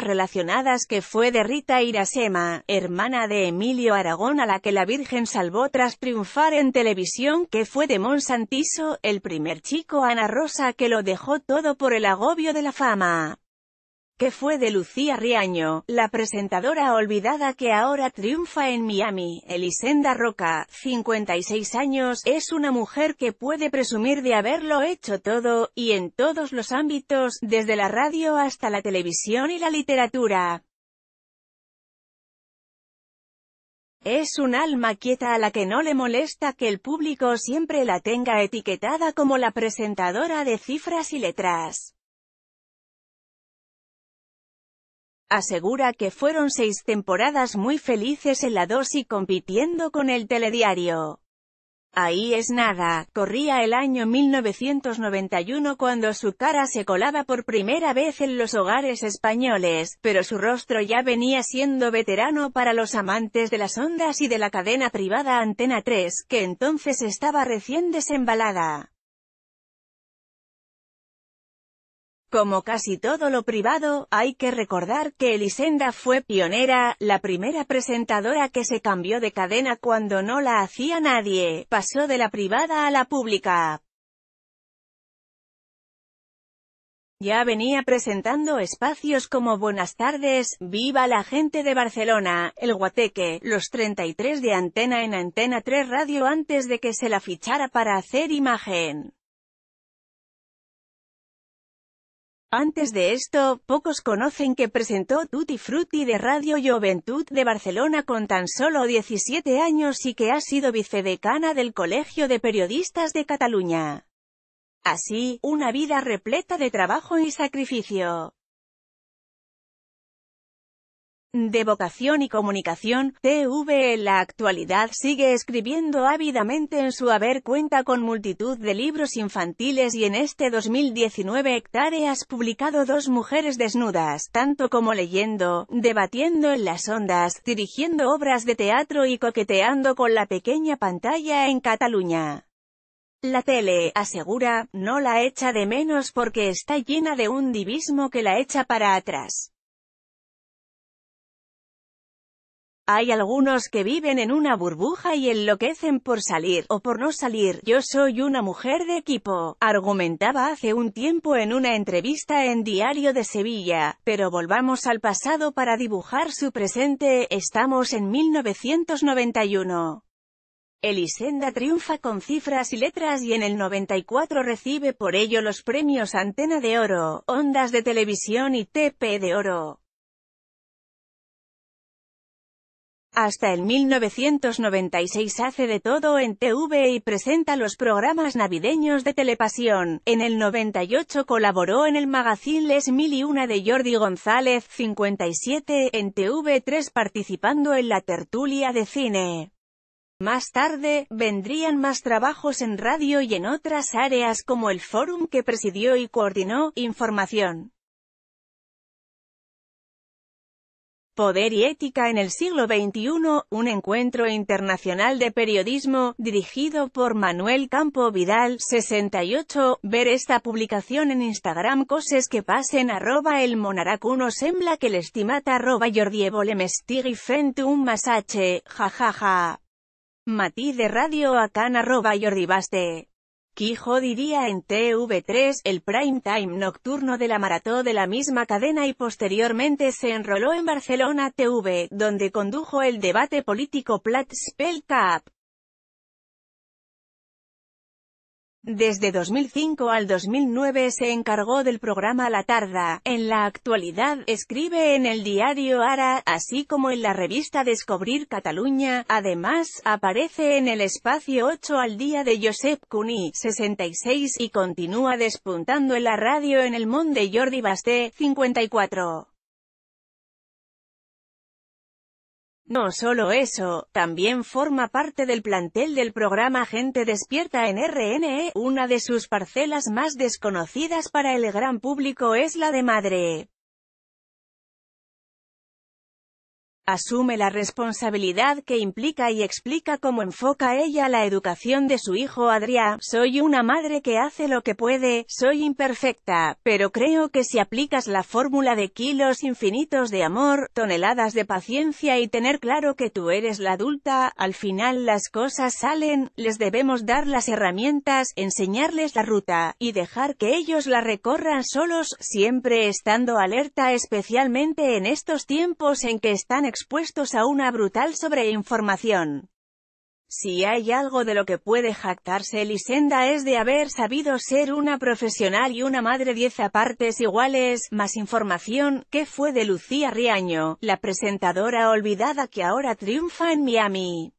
relacionadas que fue de Rita Irasema, hermana de Emilio Aragón a la que la Virgen salvó tras triunfar en televisión que fue de Monsantiso, el primer chico Ana Rosa que lo dejó todo por el agobio de la fama, que fue de Lucía Riaño, la presentadora olvidada que ahora triunfa en Miami, Elisenda Roca, 56 años, es una mujer que puede presumir de haberlo hecho todo, y en todos los ámbitos, desde la radio hasta la televisión y la literatura. Es un alma quieta a la que no le molesta que el público siempre la tenga etiquetada como la presentadora de cifras y letras. asegura que fueron seis temporadas muy felices en la 2 y compitiendo con el telediario. Ahí es nada, corría el año 1991 cuando su cara se colaba por primera vez en los hogares españoles, pero su rostro ya venía siendo veterano para los amantes de las ondas y de la cadena privada Antena 3, que entonces estaba recién desembalada. Como casi todo lo privado, hay que recordar que Elisenda fue pionera, la primera presentadora que se cambió de cadena cuando no la hacía nadie, pasó de la privada a la pública. Ya venía presentando espacios como Buenas tardes, Viva la gente de Barcelona, El Guateque, Los 33 de Antena en Antena 3 Radio antes de que se la fichara para hacer imagen. Antes de esto, pocos conocen que presentó Tutti Frutti de Radio Juventud de Barcelona con tan solo 17 años y que ha sido vicedecana del Colegio de Periodistas de Cataluña. Así, una vida repleta de trabajo y sacrificio de Vocación y Comunicación, TV en la actualidad sigue escribiendo ávidamente en su haber cuenta con multitud de libros infantiles y en este 2019 hectáreas has publicado Dos Mujeres Desnudas, tanto como leyendo, debatiendo en las ondas, dirigiendo obras de teatro y coqueteando con la pequeña pantalla en Cataluña. La tele, asegura, no la echa de menos porque está llena de un divismo que la echa para atrás. Hay algunos que viven en una burbuja y enloquecen por salir, o por no salir. Yo soy una mujer de equipo, argumentaba hace un tiempo en una entrevista en Diario de Sevilla. Pero volvamos al pasado para dibujar su presente, estamos en 1991. Elisenda triunfa con cifras y letras y en el 94 recibe por ello los premios Antena de Oro, Ondas de Televisión y TP de Oro. Hasta el 1996 hace de todo en TV y presenta los programas navideños de Telepasión. En el 98 colaboró en el magazine Les Mil y Una de Jordi González, 57, en TV3 participando en la tertulia de cine. Más tarde, vendrían más trabajos en radio y en otras áreas como el fórum que presidió y coordinó, información. Poder y Ética en el siglo XXI, un encuentro internacional de periodismo, dirigido por Manuel Campo Vidal, 68, ver esta publicación en Instagram coses que pasen arroba el monaracuno sembla que estimata arroba Jordi frente un masache, jajaja. Matí de radio acá arroba jordibaste Quijo diría en TV3, el prime time nocturno de la marató de la misma cadena y posteriormente se enroló en Barcelona TV, donde condujo el debate político Plat Cup. Desde 2005 al 2009 se encargó del programa La Tarda. En la actualidad, escribe en el diario Ara, así como en la revista Descubrir Cataluña. Además, aparece en el espacio 8 al día de Josep Cuní, 66, y continúa despuntando en la radio en el Monde de Jordi Basté, 54. No solo eso, también forma parte del plantel del programa Gente Despierta en RNE, una de sus parcelas más desconocidas para el gran público es la de Madre. Asume la responsabilidad que implica y explica cómo enfoca ella la educación de su hijo Adrián. Soy una madre que hace lo que puede, soy imperfecta, pero creo que si aplicas la fórmula de kilos infinitos de amor, toneladas de paciencia y tener claro que tú eres la adulta, al final las cosas salen, les debemos dar las herramientas, enseñarles la ruta, y dejar que ellos la recorran solos, siempre estando alerta especialmente en estos tiempos en que están expuestos a una brutal sobreinformación. Si hay algo de lo que puede jactarse Elisenda es de haber sabido ser una profesional y una madre diez a partes iguales, más información, que fue de Lucía Riaño, la presentadora olvidada que ahora triunfa en Miami.